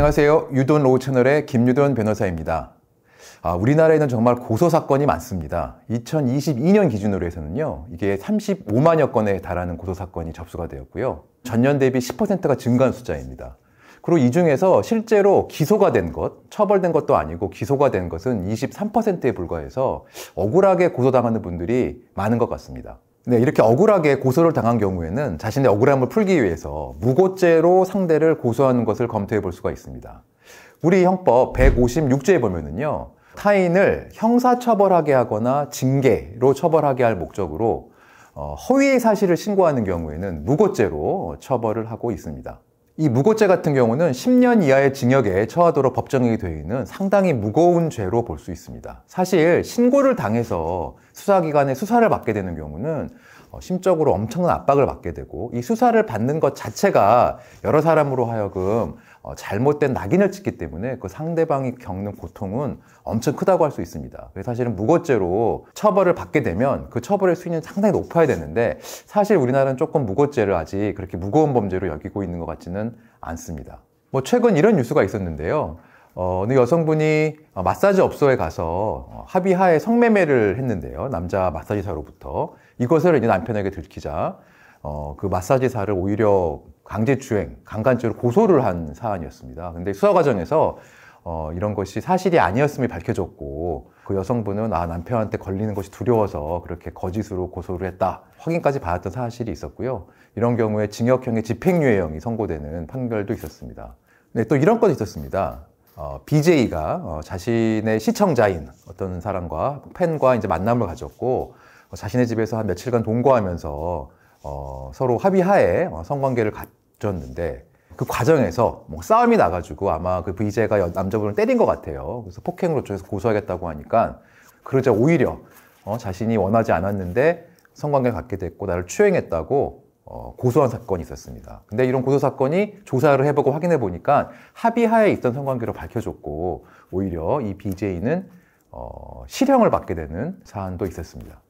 안녕하세요. 유돈 로우 채널의 김유돈 변호사입니다. 아, 우리나라에는 정말 고소 사건이 많습니다. 2022년 기준으로 해서는요, 이게 35만여 건에 달하는 고소 사건이 접수가 되었고요. 전년 대비 10%가 증가한 숫자입니다. 그리고 이 중에서 실제로 기소가 된 것, 처벌된 것도 아니고 기소가 된 것은 23%에 불과해서 억울하게 고소당하는 분들이 많은 것 같습니다. 네, 이렇게 억울하게 고소를 당한 경우에는 자신의 억울함을 풀기 위해서 무고죄로 상대를 고소하는 것을 검토해 볼 수가 있습니다. 우리 형법 156조에 보면은요, 타인을 형사처벌하게 하거나 징계로 처벌하게 할 목적으로 어, 허위의 사실을 신고하는 경우에는 무고죄로 처벌을 하고 있습니다. 이 무고죄 같은 경우는 10년 이하의 징역에 처하도록 법정이 되어 있는 상당히 무거운 죄로 볼 수 있습니다. 사실 신고를 당해서 수사기관의 수사를 받게 되는 경우는 어, 심적으로 엄청난 압박을 받게 되고 이 수사를 받는 것 자체가 여러 사람으로 하여금 어, 잘못된 낙인을 찍기 때문에 그 상대방이 겪는 고통은 엄청 크다고 할 수 있습니다. 사실은 무고죄로 처벌을 받게 되면 그 처벌의 수위는 상당히 높아야 되는데 사실 우리나라는 조금 무고죄를 아직 그렇게 무거운 범죄로 여기고 있는 것 같지는 않습니다. 뭐 최근 이런 뉴스가 있었는데요. 어, 어느 여성분이 어, 마사지 업소에 가서 합의하에 성매매를 했는데요. 남자 마사지사로부터. 이것을 이제 남편에게 들키자 어, 그 마사지사를 오히려 강제추행, 강간죄로 고소를 한 사안이었습니다. 근데 수사 과정에서 어, 이런 것이 사실이 아니었음이 밝혀졌고 그 여성분은 아 남편한테 걸리는 것이 두려워서 그렇게 거짓으로 고소를 했다 확인까지 받았던 사실이 있었고요 이런 경우에 징역형의 집행유예형이 선고되는 판결도 있었습니다 네, 또 이런 것도 있었습니다 어, BJ가 어, 자신의 시청자인 어떤 사람과 팬과 이제 만남을 가졌고 어, 자신의 집에서 한 며칠간 동거하면서 어, 서로 합의하에 어, 성관계를 가졌는데 그 과정에서 뭐 싸움이 나가지고 아마 그 VJ가 남자분을 때린 것 같아요. 그래서 폭행으로 쪽에서 고소하겠다고 하니까 그러자 오히려 어, 자신이 원하지 않았는데 성관계를 갖게 됐고 나를 추행했다고 어, 고소한 사건이 있었습니다. 근데 이런 고소 사건이 조사를 해보고 확인해 보니까 합의하에 있던 성관계로 밝혀졌고 오히려 이 BJ는 어, 실형을 받게 되는 사안도 있었습니다.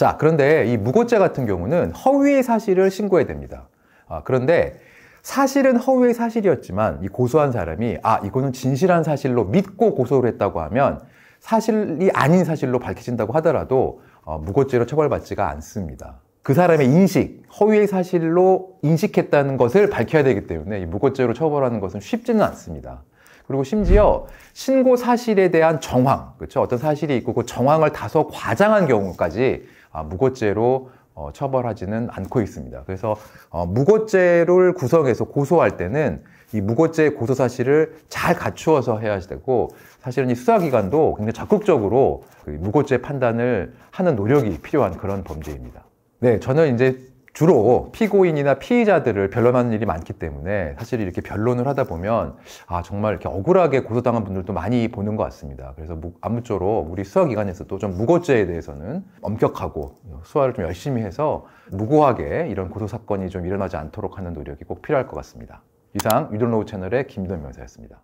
자, 그런데 이 무고죄 같은 경우는 허위의 사실을 신고해야 됩니다. 아, 그런데 사실은 허위의 사실이었지만 이 고소한 사람이 아, 이거는 진실한 사실로 믿고 고소를 했다고 하면 사실이 아닌 사실로 밝혀진다고 하더라도 어, 무고죄로 처벌받지가 않습니다. 그 사람의 인식, 허위의 사실로 인식했다는 것을 밝혀야 되기 때문에 이 무고죄로 처벌하는 것은 쉽지는 않습니다. 그리고 심지어 신고 사실에 대한 정황, 그렇죠? 어떤 사실이 있고 그 정황을 다소 과장한 경우까지 아, 무고죄로 어, 처벌하지는 않고 있습니다. 그래서 어, 무고죄를 구성해서 고소할 때는 이 무고죄 고소 사실을 잘 갖추어서 해야 되고 사실은 이 수사기관도 굉장히 적극적으로 그 무고죄 판단을 하는 노력이 필요한 그런 범죄입니다. 네, 저는 이제 주로 피고인이나 피의자들을 변론하는 일이 많기 때문에 사실 이렇게 변론을 하다 보면 아 정말 이렇게 억울하게 고소당한 분들도 많이 보는 것 같습니다. 그래서 아무쪼록 우리 수사기관에서도 좀 무고죄에 대해서는 엄격하고 수화를좀 열심히 해서 무고하게 이런 고소 사건이 좀 일어나지 않도록 하는 노력이 꼭 필요할 것 같습니다. 이상 위돌로우 채널의 김도현 변호사였습니다.